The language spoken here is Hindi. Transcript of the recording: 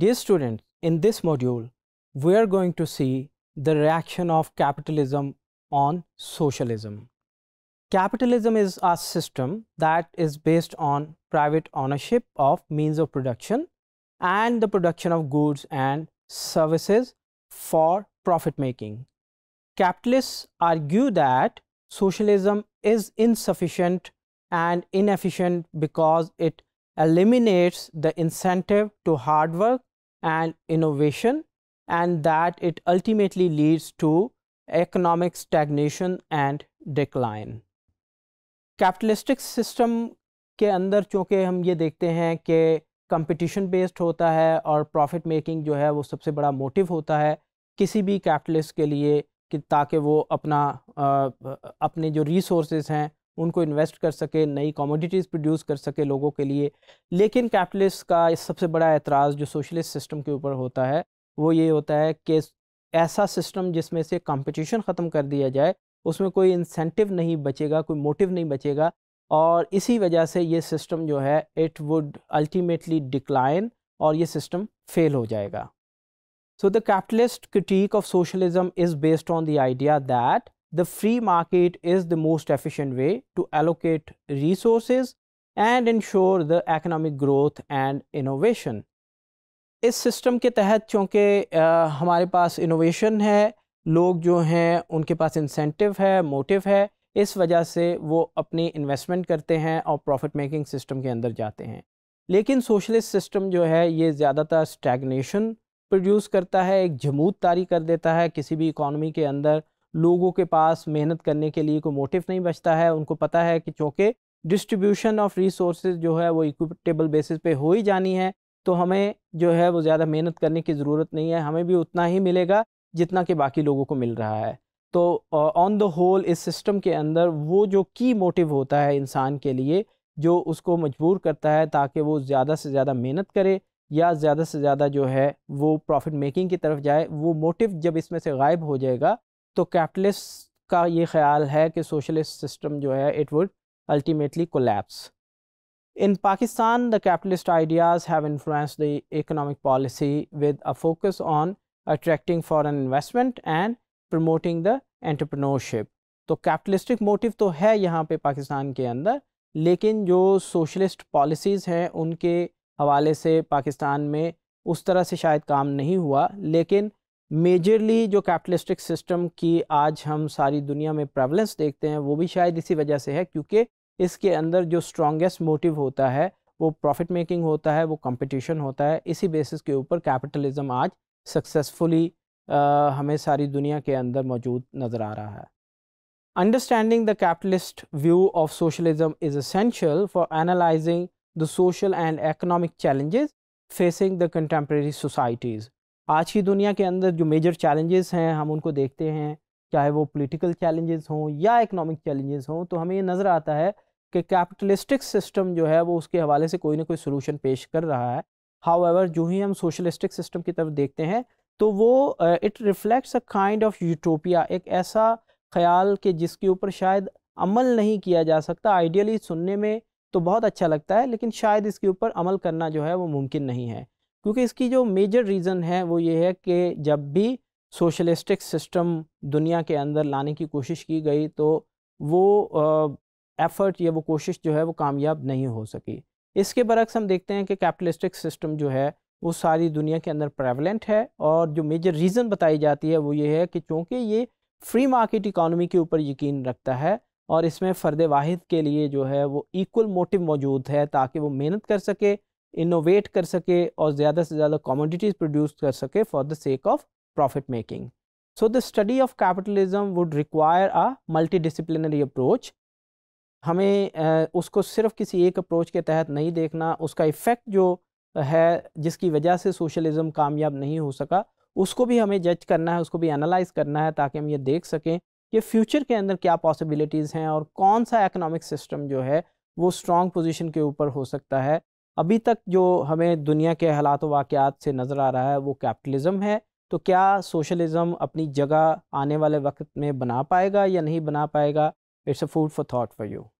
Dear students, in this module, we are going to see the reaction of capitalism on socialism. Capitalism is a system that is based on private ownership of means of production and the production of goods and services for profit making. Capitalists argue that socialism is insufficient and inefficient because it eliminates the incentive to hard work and innovation and that it ultimately leads to economic stagnation and decline. Capitalistic system के अंदर चूँकि हम ये देखते हैं कि कंपटीशन बेस्ड होता है और प्रॉफिट मेकिंग जो है वो सबसे बड़ा मोटिव होता है किसी भी कैपिटलिस्ट के लिए कि ताकि वो अपना आ, अपने जो रिसोर्सेज हैं उनको इन्वेस्ट कर सके नई कॉमोडिटीज़ प्रोड्यूस कर सके लोगों के लिए लेकिन कैपिटलिस्ट का सबसे बड़ा एतराज़ जो सोशलिस्ट सिस्टम के ऊपर होता है वो ये होता है कि ऐसा सिस्टम जिसमें से कंपटीशन ख़त्म कर दिया जाए उसमें कोई इंसेंटिव नहीं बचेगा कोई मोटिव नहीं बचेगा और इसी वजह से ये सिस्टम जो है इट वुड अल्टीमेटली डिक्लाइन और ये सिस्टम फेल हो जाएगा so the capitalist critique of socialism is based on the idea that the free market is the most efficient way to allocate resources and ensure the economic growth and innovation. इस सिस्टम के तहत चूँकि हमारे पास इनोवेशन है लोग जो हैं उनके पास इंसेंटिव है मोटिव है इस वजह से वो अपनी इन्वेस्टमेंट करते हैं और प्रॉफिट मेकिंग सिस्टम के अंदर जाते हैं लेकिन सोशलिस्ट सिस्टम जो है ये ज़्यादातर स्टैगनेशन प्रोड्यूस करता है एक जमूत तारी कर देता है किसी भी इकॉनमी के अंदर लोगों के पास मेहनत करने के लिए कोई मोटिव नहीं बचता है उनको पता है कि चूँकि डिस्ट्रीब्यूशन ऑफ रिसोर्स जो है वो इक्विटेबल बेसिस पे हो ही जानी है तो हमें जो है वो ज़्यादा मेहनत करने की ज़रूरत नहीं है हमें भी उतना ही मिलेगा जितना कि बाकी लोगों को मिल रहा है तो ऑन द होल इस सिस्टम के अंदर वो जो की मोटिव होता है इंसान के लिए जो उसको मजबूर करता है ताकि वो ज़्यादा से ज़्यादा मेहनत करे या ज़्यादा से ज़्यादा जो है वो प्रॉफिट मेकिंग की तरफ जाए वो मोटिव जब इसमें से गायब हो जाएगा तो कैपिटलिस्ट का ये ख्याल है कि सोशलिस्ट सिस्टम जो है it would ultimately collapse in Pakistan the capitalist ideas have influence the economic policy with a focus on attracting foreign investment and promoting the entrepreneurship तो कैपिटलिस्टिक मोटिव तो है यहाँ पे पाकिस्तान के अंदर लेकिन जो सोशलिस्ट पॉलिसीज़ हैं उनके हवाले से पाकिस्तान में उस तरह से शायद काम नहीं हुआ लेकिन मेजरली जो कैपिटलिस्टिक सिस्टम की आज हम सारी दुनिया में प्रेवलेंस देखते हैं वो भी शायद इसी वजह से है क्योंकि इसके अंदर जो स्ट्रॉन्गेस्ट मोटिव होता है वो प्रॉफिट मेकिंग होता है वो कंपटीशन होता है इसी बेसिस के ऊपर कैपिटलिज्म आज सक्सेसफुली हमें सारी दुनिया के अंदर मौजूद नज़र आ रहा है understanding the capitalist view of socialism is essential for analysing the social and economic challenges facing the contemporary societies आज की दुनिया के अंदर जो मेजर चैलेंजेस हैं हम उनको देखते हैं चाहे वो पॉलिटिकल चैलेंजेस हों या इकोनॉमिक चैलेंजेस हों तो हमें ये नज़र आता है कि कैपिटलिस्टिक सिस्टम जो है वो उसके हवाले से कोई ना कोई सोलूशन पेश कर रहा है हाउ एवर जो ही हम सोशलिस्टिक सिस्टम की तरफ देखते हैं तो वो it reflects a kind of utopia एक ऐसा ख्याल कि जिसके ऊपर शायद अमल नहीं किया जा सकता आइडियली सुनने में तो बहुत अच्छा लगता है लेकिन शायद इसके ऊपर अमल करना जो है वो मुमकिन नहीं है क्योंकि इसकी जो मेजर रीज़न है वो ये है कि जब भी सोशलिस्टिक सिस्टम दुनिया के अंदर लाने की कोशिश की गई तो वो एफ़र्ट या वो कोशिश जो है वो कामयाब नहीं हो सकी इसके बरक्स हम देखते हैं कि कैपिटलिस्टिक सिस्टम जो है वो सारी दुनिया के अंदर प्रेवलेंट है और जो मेजर रीज़न बताई जाती है वो ये है कि चूँकि ये फ्री मार्केट इकानमी के ऊपर यकीन रखता है और इसमें फ़र्द वाहिद के लिए जो है वो इक्वल मोटिव मौजूद है ताकि वो मेहनत कर सके इनोवेट कर सके और ज़्यादा से ज़्यादा कॉमोडिटीज़ प्रोड्यूस कर सके for the sake of profit making so the study of capitalism would require a multidisciplinary approach हमें उसको सिर्फ किसी एक अप्रोच के तहत नहीं देखना उसका इफ़ेक्ट जो है जिसकी वजह से सोशलिज़्म कामयाब नहीं हो सका उसको भी हमें जज करना है उसको भी एनालाइज करना है ताकि हम ये देख सकें कि फ्यूचर के अंदर क्या पॉसिबिलिटीज़ हैं और कौन सा इकोनॉमिक सिस्टम जो है वो स्ट्रॉन्ग पोजिशन के ऊपर हो सकता है अभी तक जो हमें दुनिया के हालात वाक़ात से नज़र आ रहा है वो कैपिटलिज़म है तो क्या सोशलिज़म अपनी जगह आने वाले वक्त में बना पाएगा या नहीं बना पाएगा it's a food for thought for you